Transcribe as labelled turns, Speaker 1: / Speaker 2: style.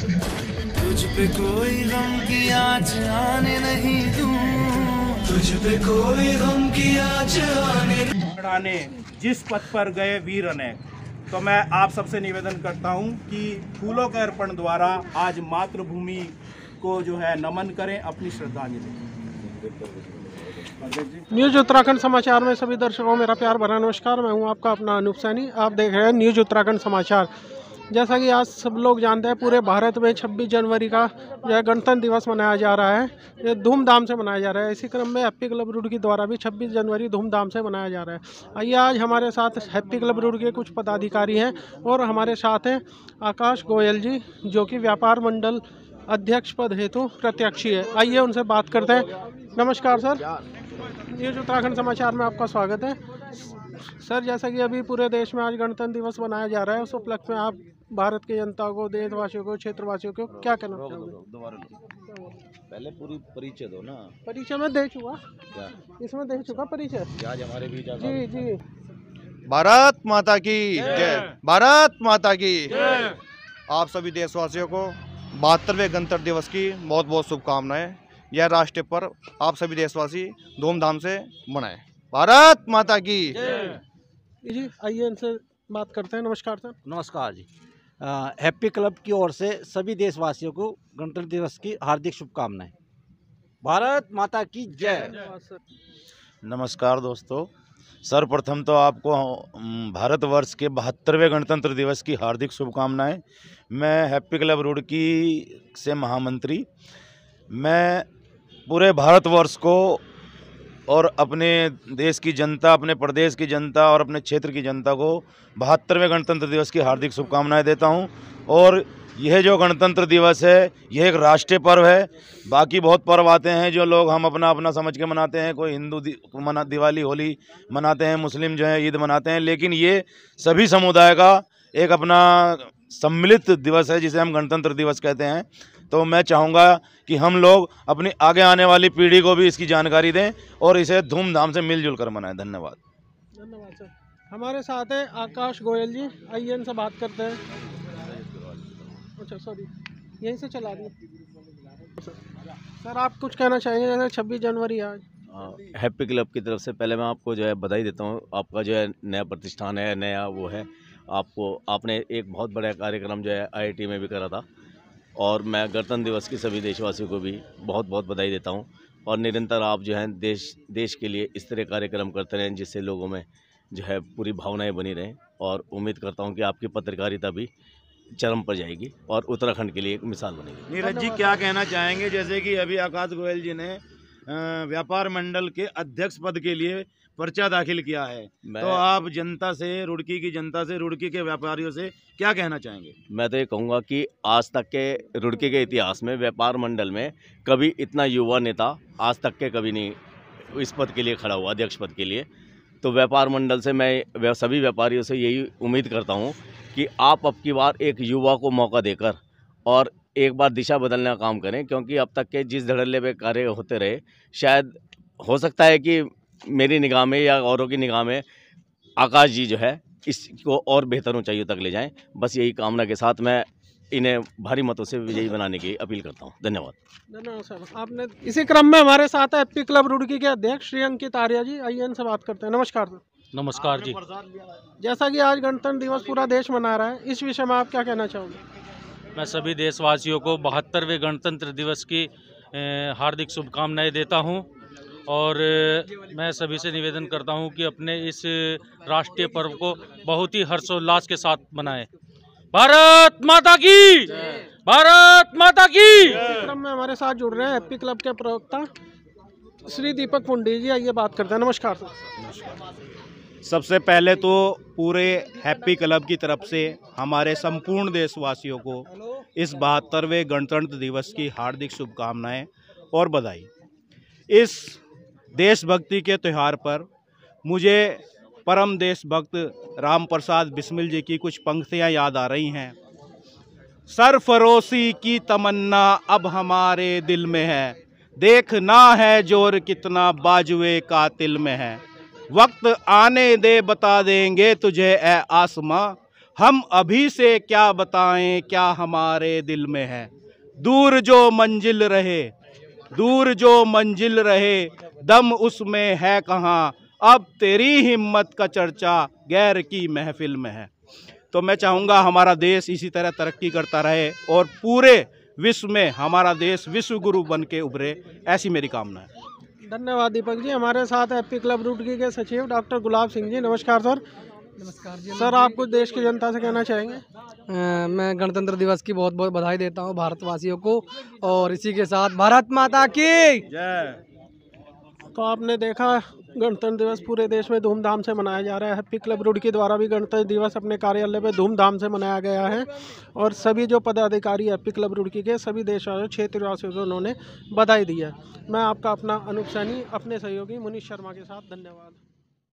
Speaker 1: तुझ पे कोई गम की आज आने नहीं तुझ पे
Speaker 2: कोई
Speaker 3: गम की
Speaker 1: आज
Speaker 2: आने जिस पथ पर गए वीर अनेक तो मैं आप सबसे निवेदन करता हूं कि फूलों के अर्पण द्वारा आज मातृभूमि को जो है नमन करें अपनी श्रद्धांजलि
Speaker 3: न्यूज उत्तराखंड समाचार में सभी दर्शकों मेरा प्यार भरा नमस्कार मैं हूं आपका अपना अनुप सैनी आप देख रहे हैं न्यूज उत्तराखंड समाचार जैसा कि आज सब लोग जानते हैं पूरे भारत में 26 जनवरी का जो है गणतंत्र दिवस मनाया जा रहा है ये धूमधाम से मनाया जा रहा है इसी क्रम में हैप्पी क्लब रूड के द्वारा भी 26 जनवरी धूमधाम से मनाया जा रहा है आइए आज हमारे साथ हैप्पी क्लब रूड के कुछ पदाधिकारी हैं और हमारे साथ हैं आकाश गोयल जी जो कि व्यापार मंडल अध्यक्ष पद हेतु प्रत्याशी है आइए उनसे बात करते हैं नमस्कार सर ये जो उत्तराखंड समाचार में आपका स्वागत है सर जैसा कि अभी पूरे देश में आज गणतंत्र दिवस मनाया जा रहा है उस उपलक्ष्य में आप भारत की जनता को देशवासियों को क्षेत्रवासियों को क्या कहना
Speaker 1: पहले पूरी परिचय दो ना
Speaker 3: परिचय में दे चुका इसमें दे चुका परिचय हमारे बीच जी जी भारत माता की जय भारत माता की
Speaker 2: आप सभी देशवासियों को बहत्तरवे गणतंत्र दिवस की बहुत बहुत शुभकामनाएं
Speaker 3: यह राष्ट्रीय पर्व आप सभी देशवासी धूमधाम से मनाएं भारत माता की जी आइए इनसे बात करते हैं नमस्कार सर नमस्कार जी हैप्पी क्लब की ओर से सभी देशवासियों को गणतंत्र दिवस की हार्दिक शुभकामनाएं
Speaker 2: भारत माता की जय
Speaker 1: नमस्कार दोस्तों सर्वप्रथम तो आपको भारतवर्ष के बहत्तरवें गणतंत्र दिवस की हार्दिक शुभकामनाएं मैं हैप्पी क्लब रोड की से महामंत्री मैं पूरे भारतवर्ष को और अपने देश की जनता अपने प्रदेश की जनता और अपने क्षेत्र की जनता को बहत्तरवें गणतंत्र दिवस की हार्दिक शुभकामनाएं देता हूं और यह जो गणतंत्र दिवस है यह एक राष्ट्रीय पर्व है बाकी बहुत पर्व आते हैं जो लोग हम अपना अपना समझ के मनाते हैं कोई हिंदू मना दिवाली होली मनाते हैं मुस्लिम जो है ईद मनाते हैं लेकिन ये सभी समुदाय का एक अपना सम्मिलित दिवस है जिसे हम गणतंत्र दिवस कहते हैं तो मैं चाहूँगा कि हम लोग अपनी आगे आने वाली पीढ़ी को भी इसकी जानकारी दें और इसे धूमधाम से मिलजुल कर मनाएं धन्यवाद
Speaker 3: धन्यवाद सर हमारे साथ है आकाश गोयल जी आइए इनसे बात करते हैं अच्छा सॉरी यहीं से चला दिए सर आप कुछ कहना चाहेंगे जैसे छब्बीस जनवरी आज
Speaker 4: हैप्पी क्लब की तरफ से पहले मैं आपको जो है बधाई देता हूँ आपका जो है नया प्रतिष्ठान है नया वो है आपको आपने एक बहुत बड़ा कार्यक्रम जो है आईआईटी में भी करा था और मैं गणतंत्र दिवस की सभी देशवासियों को भी बहुत बहुत बधाई देता हूँ और निरंतर आप जो है देश देश के लिए इस तरह कार्यक्रम करते रहें जिससे लोगों में जो है पूरी भावनाएं बनी रहें और उम्मीद करता हूं कि आपकी पत्रकारिता भी चरम पर जाएगी और उत्तराखंड के लिए एक मिसाल बनेगी
Speaker 1: नीरज जी क्या कहना चाहेंगे जैसे कि अभी आकाश गोयल जी ने व्यापार मंडल के अध्यक्ष पद के लिए पर्चा दाखिल किया है तो आप जनता से रुड़की की जनता से रुड़की के व्यापारियों से क्या कहना चाहेंगे
Speaker 4: मैं तो ये कहूँगा कि आज तक के रुड़की के इतिहास में व्यापार मंडल में कभी इतना युवा नेता आज तक के कभी नहीं इस पद के लिए खड़ा हुआ अध्यक्ष पद के लिए तो व्यापार मंडल से मैं सभी व्यापारियों से यही उम्मीद करता हूँ कि आप अब की बार एक युवा को मौका देकर और एक बार दिशा बदलने का काम करें क्योंकि अब तक के जिस धड़ल्ले पे कार्य होते रहे शायद हो सकता है कि मेरी निगाह में या औरों की निगाह में आकाश जी जो है इसको और बेहतर ऊँचाइयों तक ले जाएँ बस यही कामना के साथ मैं इन्हें भारी मतों से विजयी बनाने की अपील करता हूं धन्यवाद
Speaker 3: धन्यवाद सर आपने इसी क्रम में हमारे साथ है एपी क्लब रुड़की के अध्यक्ष श्री अंकित आर्या जी आई से बात करते हैं नमस्कार
Speaker 2: सर नमस्कार जी
Speaker 3: जैसा कि आज गणतंत्र दिवस पूरा देश मना रहा है इस विषय में आप क्या कहना चाहोगे
Speaker 2: मैं सभी देशवासियों को बहत्तरवें गणतंत्र दिवस की हार्दिक शुभकामनाएं देता हूं और मैं सभी से निवेदन करता हूं कि अपने इस राष्ट्रीय पर्व को बहुत ही हर्षोल्लास के साथ मनाएं
Speaker 3: भारत
Speaker 2: माता की भारत
Speaker 3: माता की क्लब में हमारे साथ जुड़ रहे हैं हैप्पी क्लब के प्रवक्ता श्री दीपक पुंडी जी आइए बात करते हैं नमस्कार सर नमस्कार
Speaker 2: सबसे पहले तो पूरे हैप्पी क्लब की तरफ से हमारे संपूर्ण देशवासियों को इस बहत्तरवें गणतंत्र दिवस की हार्दिक शुभकामनाएं और बधाई इस देशभक्ति के त्यौहार पर मुझे परम देशभक्त राम प्रसाद बिस्मिल जी की कुछ पंक्तियां याद आ रही हैं सरफरोशी की तमन्ना अब हमारे दिल में है देखना है जोर कितना बाजुए तिल में है वक्त आने दे बता देंगे तुझे ए आसमां हम अभी से क्या बताएं क्या हमारे दिल में है दूर जो मंजिल रहे दूर जो मंजिल रहे दम उसमें है कहाँ अब तेरी हिम्मत का चर्चा गैर की महफिल में है तो मैं चाहूँगा हमारा देश इसी तरह तरक्की करता रहे और पूरे विश्व में हमारा देश विश्व गुरु बन के उभरे ऐसी मेरी कामना है
Speaker 3: धन्यवाद दीपक जी हमारे साथ एपी क्लब रूटकी के सचिव डॉक्टर गुलाब सिंह जी नमस्कार सर नमस्कार जी सर आप कुछ देश की जनता से कहना चाहेंगे मैं गणतंत्र दिवस की बहुत बहुत बधाई देता हूँ भारतवासियों को और इसी के साथ भारत माता की तो आपने देखा गणतंत्र दिवस पूरे देश में धूमधाम से मनाया जा रहा है हैप्पी क्लब रुड़की द्वारा भी गणतंत्र दिवस अपने कार्यालय में धूमधाम से मनाया गया है और सभी जो पदाधिकारी हैप्पी क्लब रुड़की के सभी देशवासियों क्षेत्रवासियों को उन्होंने बधाई दी है मैं आपका अपना अनुप सैनी अपने सहयोगी मुनीष शर्मा के साथ धन्यवाद